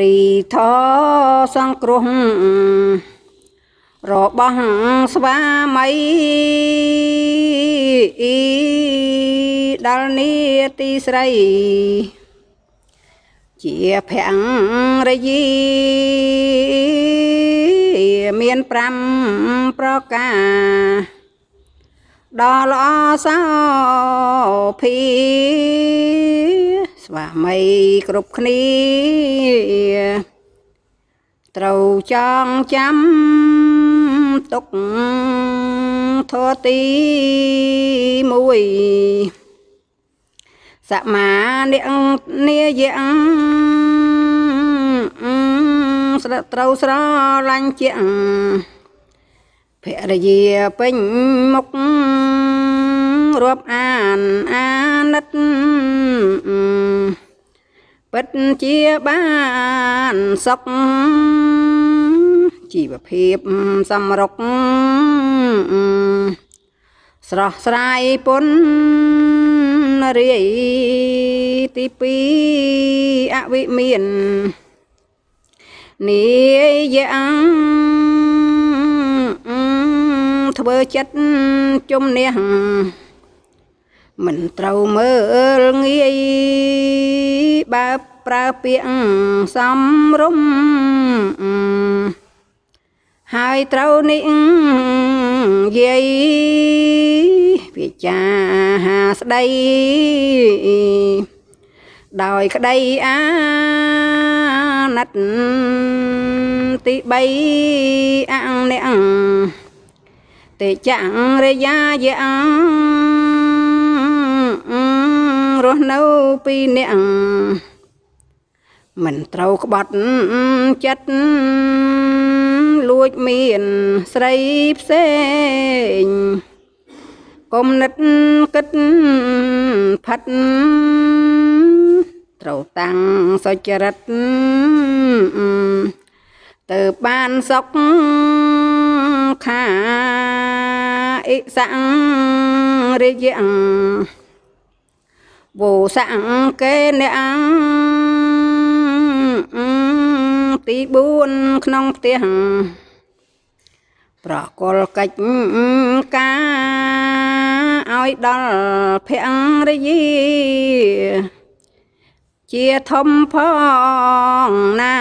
រីថសង្គ្រោះរបស់ស្វាមីដល់នីតិស្រី ជាភរយាមាន5ប្រការ ដល់ល្អសោភីបាទមីគ្រប់គ្នា ត្រូវចងចាំទុកធរទី1សមានិនាយៈស្ដត្រូវស្រឡាញ់ជាភរិយាពេញមុខរាប់អានអាណិតពិតជាបានសុខជីវភាពសំរុកស្រស់ស្រាយពុនរាយទី2អវិមាននីយ៉ាងធ្វើចិត្តជំនះមិនត្រូវមើលងាយបើប្រើពាក្យសំរុំ ហើយត្រូវនេះយាយវាចាហាស្ដីដោយក្តីអាណិតទី3អង្គអ្នកទេចាំងរយាយអង្គរស់នៅពីអ្នកមិនត្រូវក្បត់ចិត្តលួចមាន ស្រីផ្សេងគុំនិតគិតផិតត្រូវតាំងសុចរិតទៅបានសុខខាអិសង្រិយអង្គវោសង្កេអ្នកទី4ក្នុងផ្ទះប្រកលកិច្ចការឲ្យដល់ភរិយា ជាធំផងណា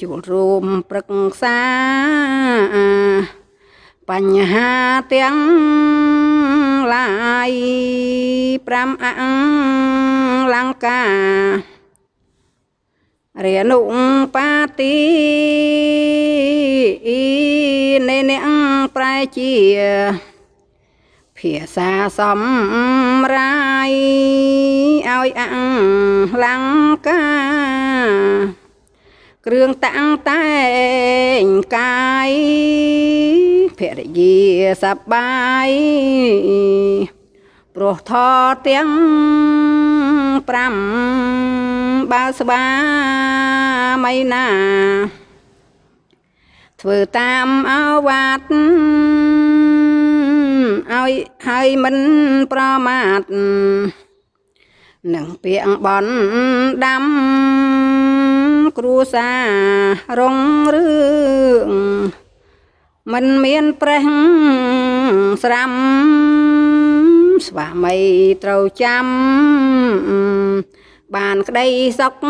ជួលរួមប្រឹក្សាបញ្ហាទាំង5អលង្ការរានុបាទីនេនប្រែជា ភាសាសំរាយឲ្យអង្លង្កាគ្រឿងតាំងតែងកាយភរិយាសបាយព្រោះថទាំង5បើស្បាមិនណាធ្វើតាមអវាទឲ្យហើយមិនប្រមាទនឹងពាក្យបនដាំគ្រួសាររងរឿងមិនមានប្រេះស្រាំស្វាមីត្រូវចាំបានក្តីសុខ